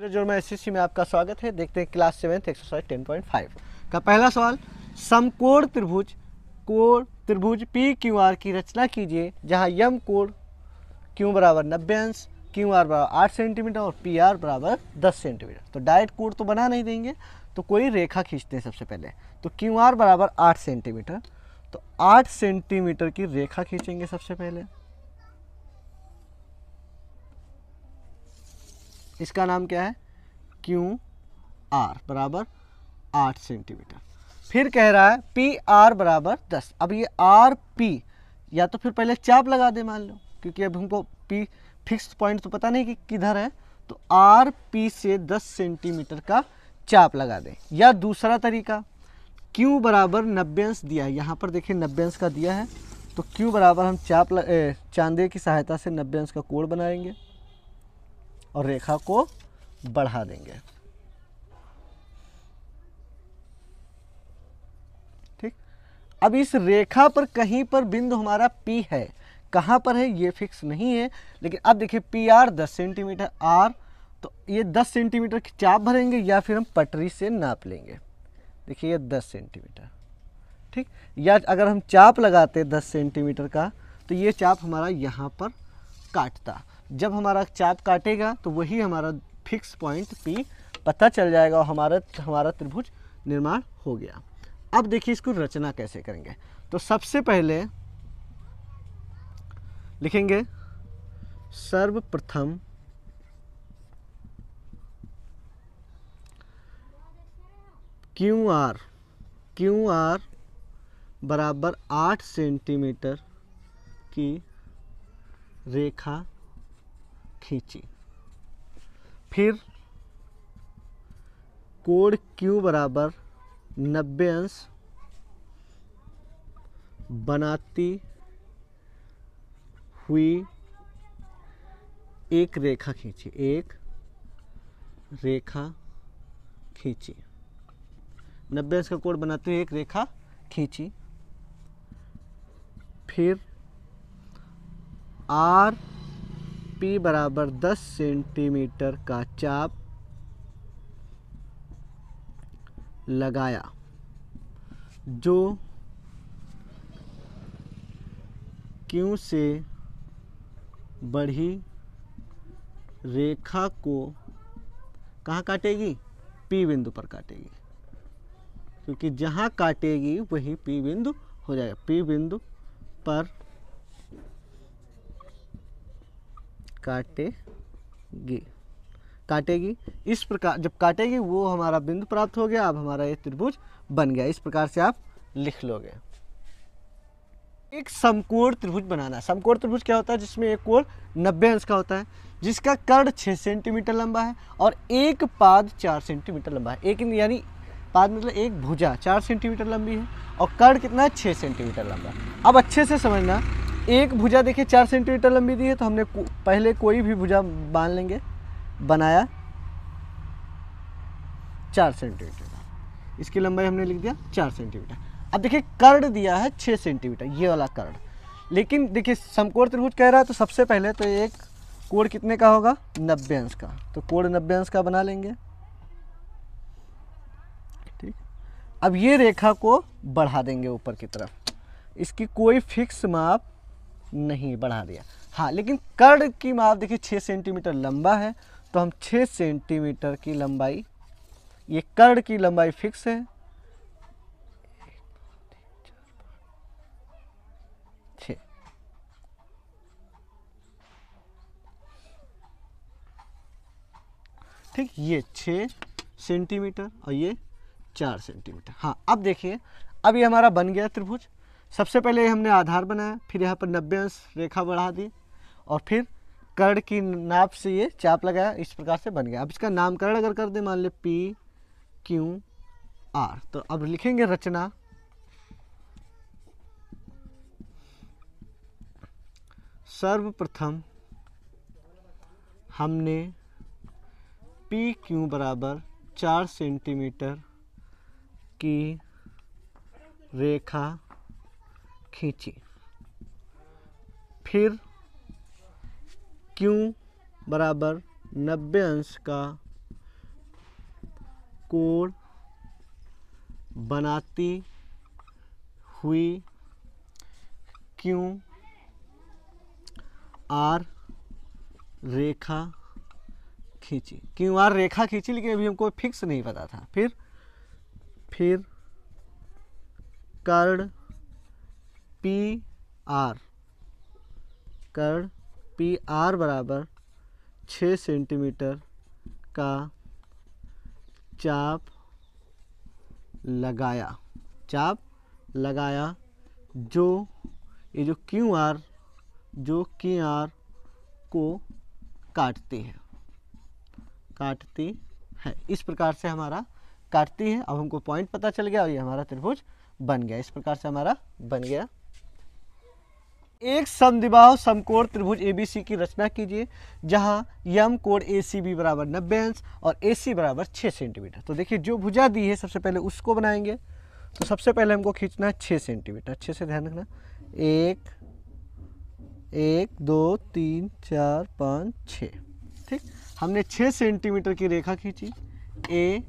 में सी में आपका स्वागत है देखते हैं class seventh exercise ten point five का पहला सवाल समकोण त्रिभुज कोण त्रिभुज पी क्यू आर की रचना कीजिए जहां यम कोण क्यू बराबर नब्बे अंश क्यू आर बराबर आठ सेंटीमीटर और पी आर बराबर दस सेंटीमीटर तो डायरेक्ट कोण तो बना नहीं देंगे तो कोई रेखा खींचते हैं सबसे पहले तो क्यू आर बराबर आठ सेंटीमीटर तो आठ सेंटीमीटर की रेखा खींचेंगे सबसे पहले इसका नाम क्या है क्यू आर बराबर आठ सेंटीमीटर फिर कह रहा है पी आर बराबर दस अब ये आर पी या तो फिर पहले चाप लगा दे मान लो क्योंकि अब हमको पी फिक्स पॉइंट तो पता नहीं कि किधर है तो आर पी से दस सेंटीमीटर का चाप लगा दें या दूसरा तरीका क्यू बराबर नब्बेंस दिया है यहाँ पर देखिए नब्बेंस का दिया है तो क्यू बराबर हम चाप चांदे की सहायता से नब्बेंस का कोड़ बनाएंगे और रेखा को बढ़ा देंगे ठीक अब इस रेखा पर कहीं पर बिंदु हमारा P है कहाँ पर है ये फिक्स नहीं है लेकिन अब देखिए पी आर दस सेंटीमीटर आर तो ये दस सेंटीमीटर की चाप भरेंगे या फिर हम पटरी से नाप लेंगे देखिए ये दस सेंटीमीटर ठीक या अगर हम चाप लगाते दस सेंटीमीटर का तो ये चाप हमारा यहाँ पर काटता जब हमारा चाप काटेगा तो वही हमारा फिक्स पॉइंट पी पता चल जाएगा और हमारा हमारा त्रिभुज निर्माण हो गया अब देखिए इसको रचना कैसे करेंगे तो सबसे पहले लिखेंगे सर्वप्रथम क्यू आर क्यू आर बराबर आठ सेंटीमीटर की रेखा खींची फिर कोण क्यू बराबर नब्बे अंश बनाती हुई एक रेखा खींची एक रेखा खींची नब्बे अंश का कोण बनाते हुए एक रेखा खींची फिर आर पी बराबर दस सेंटीमीटर का चाप लगाया जो क्यों से बढ़ी रेखा को कहाँ काटेगी पी बिंदु पर काटेगी क्योंकि जहाँ काटेगी वही पी बिंदु हो जाएगा पी बिंदु पर काटेगी काटेगी इस प्रकार जब काटेगी वो हमारा बिंदु प्राप्त हो गया अब हमारा ये त्रिभुज बन गया इस प्रकार से आप लिख लोगे एक समकोण त्रिभुज बनाना है समकोण त्रिभुज क्या होता है जिसमें एक कोण 90 अंश का होता है जिसका कर्ण 6 सेंटीमीटर लंबा है और एक पाद 4 सेंटीमीटर लंबा है एक यानी पाद मतलब एक भुजा 4 सेंटीमीटर लंबी है और कर्ण कितना है 6 सेंटीमीटर लंबा अब अच्छे से समझना एक भुजा देखिए चार सेंटीमीटर लंबी दी है तो हमने पहले कोई भी भुजा बांध लेंगे बनाया चार सेंटीमीटर इसकी लंबाई हमने लिख दिया चार सेंटीमीटर अब देखिए कर्ड दिया है छः सेंटीमीटर ये वाला कर्ड लेकिन देखिए समकोण त्रिभुज कह रहा है तो सबसे पहले तो एक कोण कितने का होगा नब्बे अंश का तो कोण नब्बे अंश का बना लेंगे ठीक अब ये रेखा को बढ़ा देंगे ऊपर की तरफ इसकी कोई फिक्स माप नहीं बढ़ा दिया हाँ लेकिन कर्ण की माप देखिए छः सेंटीमीटर लंबा है तो हम छः सेंटीमीटर की लंबाई ये कर्ण की लंबाई फिक्स है ठीक ये छः सेंटीमीटर और ये चार सेंटीमीटर हाँ अब देखिए अब ये हमारा बन गया त्रिभुज सबसे पहले हमने आधार बनाया फिर यहाँ पर नब्बे अंश रेखा बढ़ा दी और फिर कर्ण की नाप से ये चाप लगाया इस प्रकार से बन गया अब इसका नामकरण अगर कर दें मान ले पी क्यू आर तो अब लिखेंगे रचना सर्वप्रथम हमने पी क्यू बराबर चार सेंटीमीटर की रेखा खींची फिर क्यों बराबर नब्बे अंश का कोण बनाती हुई क्यों आर रेखा खींची क्यों आर रेखा खींची लेकिन अभी हमको फिक्स नहीं पता था फिर फिर कर्ण पी आर कर्ण पी आर बराबर छः सेंटीमीटर का चाप लगाया चाप लगाया जो ये जो क्यू आर जो के आर को काटती है काटती है इस प्रकार से हमारा काटती है अब हमको पॉइंट पता चल गया और ये हमारा त्रिभुज बन गया इस प्रकार से हमारा बन गया एक समदिबाहु समकोण त्रिभुज एबीसी की रचना कीजिए जहां यम कोण बी बराबर नब्बे अंश और सी बराबर छः सेंटीमीटर तो देखिए जो भुजा दी है सबसे पहले उसको बनाएंगे तो सबसे पहले हमको खींचना है छः सेंटीमीटर अच्छे से ध्यान रखना एक एक दो तीन चार पाँच छ ठीक हमने छः सेंटीमीटर की रेखा खींची ए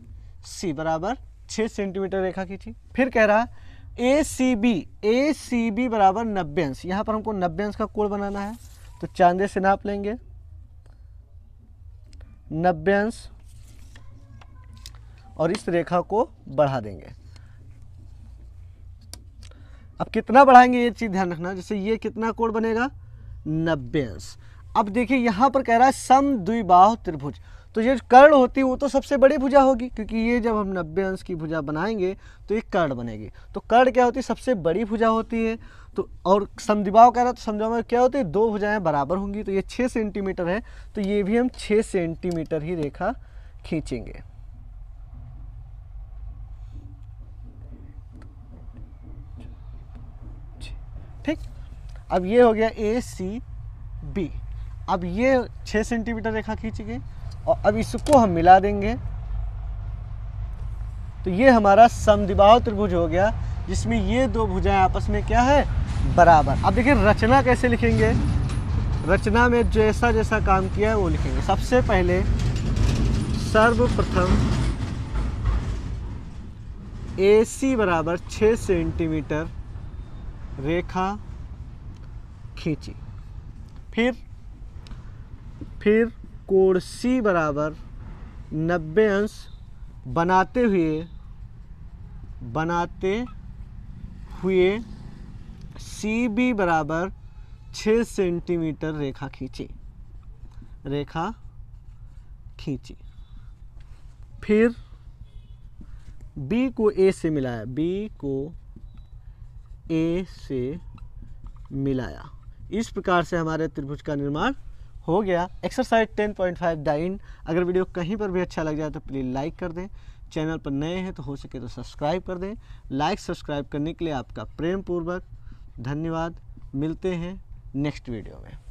सी बराबर छः सेंटीमीटर रेखा खींची फिर कह रहा ए सी बी ए सी बी बराबर नब्बे अंश यहाँ पर हमको नब्बे अंश का कोण बनाना है तो चांदे से नाप लेंगे नब्बे अंश और इस रेखा को बढ़ा देंगे अब कितना बढ़ाएंगे ये चीज़ ध्यान रखना जैसे ये कितना कोण बनेगा नब्बे अंश अब देखिए यहां पर कह रहा है सम द्विबाह त्रिभुज तो ये कर्ण होती है वो तो सबसे बड़ी भुजा होगी क्योंकि ये जब हम नब्बे अंश की भुजा बनाएंगे तो ये कर्ण बनेगी तो कर्ण क्या होती है सबसे बड़ी भुजा होती है तो और समदिभाव कह रहा तो समझाओ में क्या होती है दो भुजाएं बराबर होंगी तो ये छः सेंटीमीटर है तो ये भी हम छः सेंटीमीटर ही रेखा खींचेंगे ठीक अब ये हो गया ए सी बी अब ये छः सेंटीमीटर रेखा खींचेंगे और अब इसको हम मिला देंगे तो ये हमारा समदिबाह त्रिभुज हो गया जिसमें ये दो भुजाएं आपस में क्या है बराबर अब देखिए रचना कैसे लिखेंगे रचना में जैसा जैसा काम किया है वो लिखेंगे सबसे पहले सर्वप्रथम ए सी बराबर छः सेंटीमीटर रेखा खींची फिर फिर कोण सी बराबर नब्बे अंश बनाते हुए बनाते हुए सी बी बराबर छः सेंटीमीटर रेखा खींची रेखा खींची फिर बी को ए से मिलाया बी को ए से मिलाया इस प्रकार से हमारे त्रिभुज का निर्माण हो गया एक्सरसाइज 10.5 डाइन अगर वीडियो कहीं पर भी अच्छा लग जाए तो प्लीज़ लाइक कर दें चैनल पर नए हैं तो हो सके तो सब्सक्राइब कर दें लाइक सब्सक्राइब करने के लिए आपका प्रेम पूर्वक धन्यवाद मिलते हैं नेक्स्ट वीडियो में